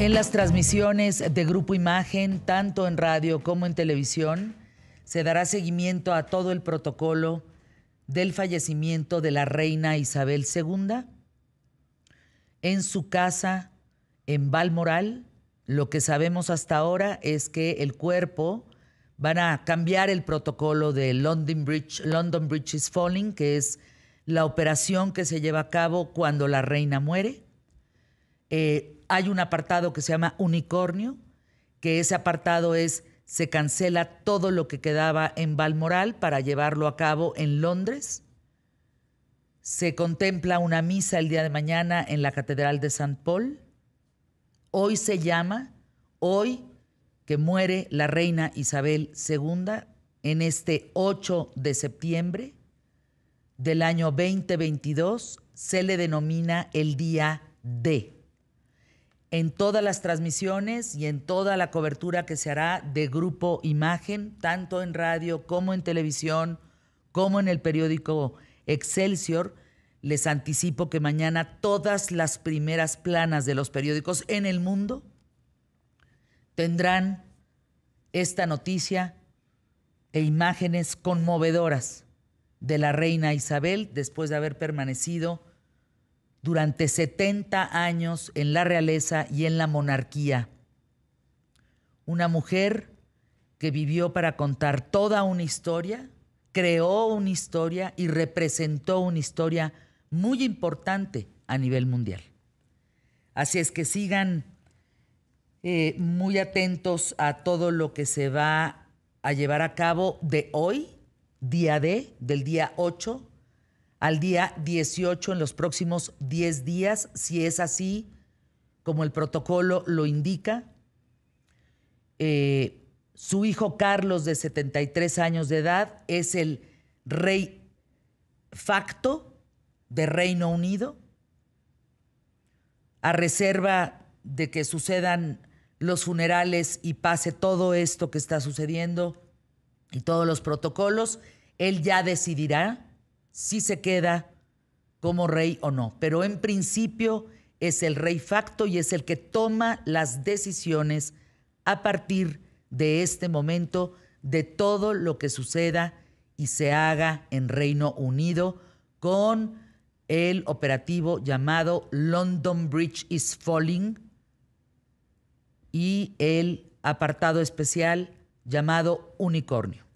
En las transmisiones de Grupo Imagen, tanto en radio como en televisión, se dará seguimiento a todo el protocolo del fallecimiento de la reina Isabel II en su casa en Balmoral. Lo que sabemos hasta ahora es que el cuerpo van a cambiar el protocolo de London Bridge, London is Falling, que es la operación que se lleva a cabo cuando la reina muere. Eh, hay un apartado que se llama unicornio, que ese apartado es se cancela todo lo que quedaba en Balmoral para llevarlo a cabo en Londres. Se contempla una misa el día de mañana en la Catedral de San Paul. Hoy se llama, hoy que muere la reina Isabel II en este 8 de septiembre del año 2022, se le denomina el día D en todas las transmisiones y en toda la cobertura que se hará de Grupo Imagen, tanto en radio como en televisión, como en el periódico Excelsior. Les anticipo que mañana todas las primeras planas de los periódicos en el mundo tendrán esta noticia e imágenes conmovedoras de la reina Isabel después de haber permanecido durante 70 años en la realeza y en la monarquía. Una mujer que vivió para contar toda una historia, creó una historia y representó una historia muy importante a nivel mundial. Así es que sigan eh, muy atentos a todo lo que se va a llevar a cabo de hoy, día D, del día 8 al día 18 en los próximos 10 días, si es así, como el protocolo lo indica. Eh, su hijo Carlos, de 73 años de edad, es el rey facto de Reino Unido, a reserva de que sucedan los funerales y pase todo esto que está sucediendo y todos los protocolos, él ya decidirá si se queda como rey o no. Pero en principio es el rey facto y es el que toma las decisiones a partir de este momento de todo lo que suceda y se haga en Reino Unido con el operativo llamado London Bridge is Falling y el apartado especial llamado Unicornio.